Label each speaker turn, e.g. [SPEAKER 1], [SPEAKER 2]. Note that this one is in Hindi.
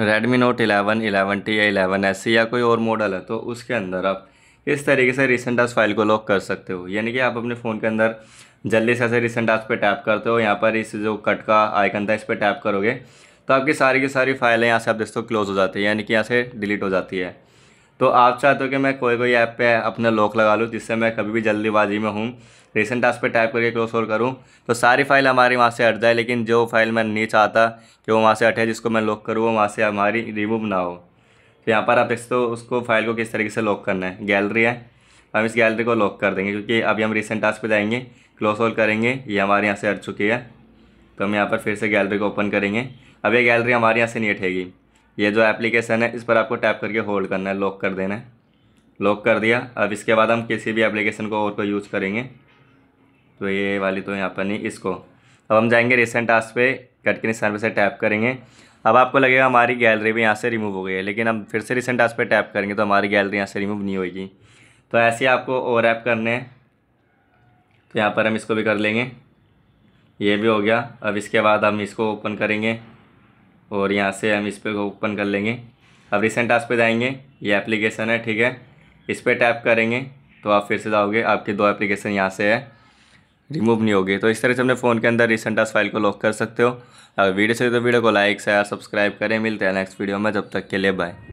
[SPEAKER 1] Redmi note eleven 11T T या इलेवन एस या कोई और मॉडल है तो उसके अंदर आप इस तरीके से रिसेंट आज फाइल को लॉक कर सकते हो यानी कि आप अपने फ़ोन के अंदर जल्दी से ऐसे रिसेंट आज पे टैप करते हो यहाँ पर इस जो कट का आइकन था इस पर टैप करोगे तो आपकी सारी की सारी फाइलें यहाँ से आप दोस्तों क्लोज हो जाती है यानी कि यहाँ से डिलीट हो जाती है तो आप चाहते हो कि मैं कोई कोई ऐप पे अपना लॉक लगा लूँ जिससे मैं कभी भी जल्दीबाजी में हूँ रिसेंट टास्क पे टाइप करके क्लोज और करूँ तो सारी फाइल हमारी वहाँ से हट जाए लेकिन जो फाइल मैं नहीं चाहता कि वो वहाँ से हटे जिसको मैं लॉक करूँ वो वहाँ से हमारी रिमूव ना हो तो यहाँ पर आप देखते हो उसको फाइल को किस तरीके से लॉक करना है गैलरी है हम इस गैलरी को लॉक कर देंगे क्योंकि अभी हम रिसेंट टास्क पर जाएंगे क्लोज ऑल करेंगे ये हमारे यहाँ से हट चुकी है तो हम यहाँ पर फिर से गैलरी को ओपन करेंगे अब ये गैलरी हमारे यहाँ से नहीं हटेगी ये जो एप्लीकेशन है इस पर आपको टैप करके होल्ड करना है लॉक कर देना है लॉक कर दिया अब इसके बाद हम किसी भी एप्लीकेशन को और को यूज़ करेंगे तो ये वाली तो यहाँ पर नहीं इसको अब हम जाएंगे रिसेंट आस पे कट के निशान से टैप करेंगे अब आपको लगेगा हमारी गैलरी भी यहाँ से रिमूव हो गई है लेकिन हम फिर से रिसेंट आस पे टैप करेंगे तो हमारी गैलरी यहाँ से रिमूव नहीं होगी तो ऐसे ही आपको ओवर ऐप करने हैं तो यहाँ पर हम इसको भी कर लेंगे ये भी हो गया अब इसके बाद हम इसको ओपन करेंगे और यहाँ से हम इस पर ओपन कर लेंगे अब रिसेंट आज पे जाएंगे ये एप्लीकेशन है ठीक है इस पर टैप करेंगे तो आप फिर से जाओगे आपके दो एप्लीकेशन यहाँ से है रिमूव नहीं होगी तो इस तरह से अपने फ़ोन के अंदर रिसेंट आज फाइल को लॉक कर सकते हो अगर वीडियो चाहिए तो वीडियो को लाइक शेयर सब्सक्राइब करें मिलते हैं नेक्स्ट वीडियो में जब तक के लिए बाय